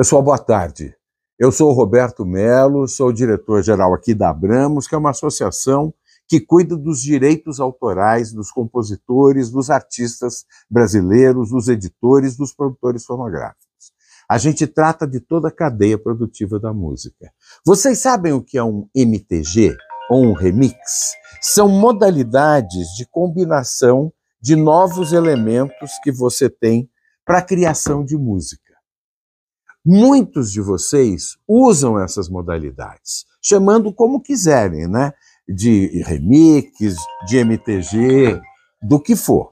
Pessoal, boa tarde. Eu sou o Roberto Melo, sou diretor-geral aqui da Abramos, que é uma associação que cuida dos direitos autorais dos compositores, dos artistas brasileiros, dos editores, dos produtores fonográficos. A gente trata de toda a cadeia produtiva da música. Vocês sabem o que é um MTG ou um remix? São modalidades de combinação de novos elementos que você tem para a criação de música. Muitos de vocês usam essas modalidades, chamando como quiserem, né? De remix, de MTG, do que for.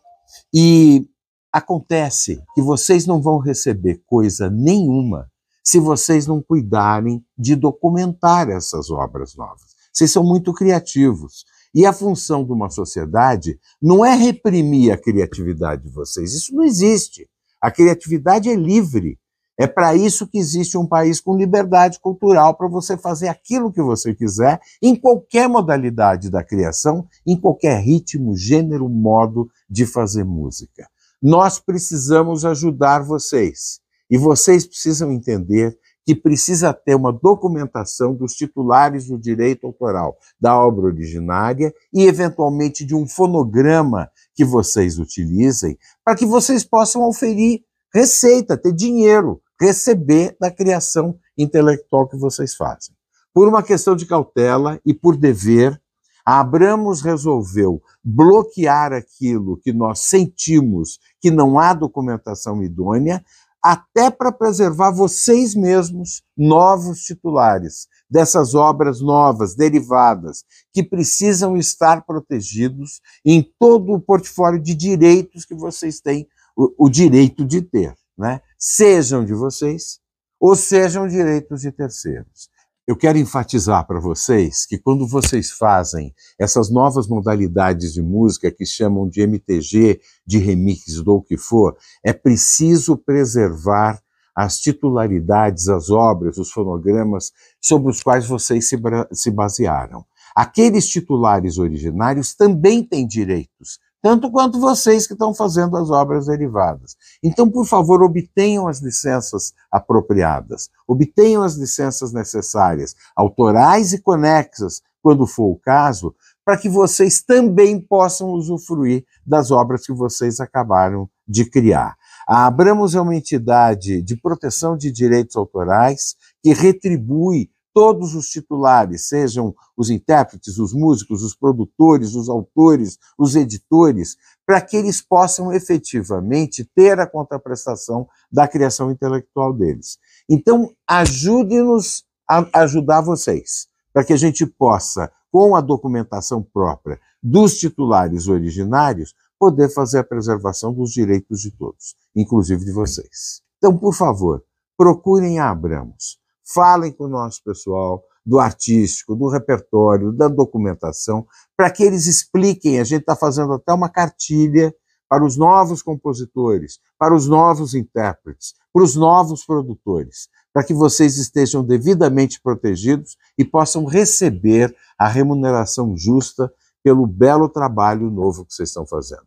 E acontece que vocês não vão receber coisa nenhuma se vocês não cuidarem de documentar essas obras novas. Vocês são muito criativos. E a função de uma sociedade não é reprimir a criatividade de vocês. Isso não existe. A criatividade é livre. É para isso que existe um país com liberdade cultural para você fazer aquilo que você quiser, em qualquer modalidade da criação, em qualquer ritmo, gênero, modo de fazer música. Nós precisamos ajudar vocês. E vocês precisam entender que precisa ter uma documentação dos titulares do direito autoral da obra originária e, eventualmente, de um fonograma que vocês utilizem para que vocês possam oferir receita, ter dinheiro receber da criação intelectual que vocês fazem. Por uma questão de cautela e por dever, a Abramos resolveu bloquear aquilo que nós sentimos que não há documentação idônea, até para preservar vocês mesmos, novos titulares dessas obras novas, derivadas, que precisam estar protegidos em todo o portfólio de direitos que vocês têm o, o direito de ter. Né? sejam de vocês ou sejam direitos de terceiros. Eu quero enfatizar para vocês que quando vocês fazem essas novas modalidades de música que chamam de MTG, de remix, do que for, é preciso preservar as titularidades, as obras, os fonogramas sobre os quais vocês se, se basearam. Aqueles titulares originários também têm direitos tanto quanto vocês que estão fazendo as obras derivadas. Então, por favor, obtenham as licenças apropriadas, obtenham as licenças necessárias, autorais e conexas, quando for o caso, para que vocês também possam usufruir das obras que vocês acabaram de criar. A Abramos é uma entidade de proteção de direitos autorais que retribui todos os titulares, sejam os intérpretes, os músicos, os produtores, os autores, os editores, para que eles possam efetivamente ter a contraprestação da criação intelectual deles. então, ajude-nos a ajudar vocês, para que a gente possa, com a documentação própria dos titulares originários, poder fazer a preservação dos direitos de todos, inclusive de vocês. Então, por favor, procurem a Abramos falem com o nosso pessoal do artístico, do repertório, da documentação, para que eles expliquem. A gente está fazendo até uma cartilha para os novos compositores, para os novos intérpretes, para os novos produtores, para que vocês estejam devidamente protegidos e possam receber a remuneração justa pelo belo trabalho novo que vocês estão fazendo.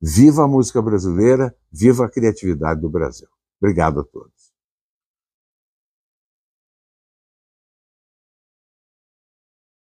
Viva a música brasileira, viva a criatividade do Brasil. Obrigado a todos.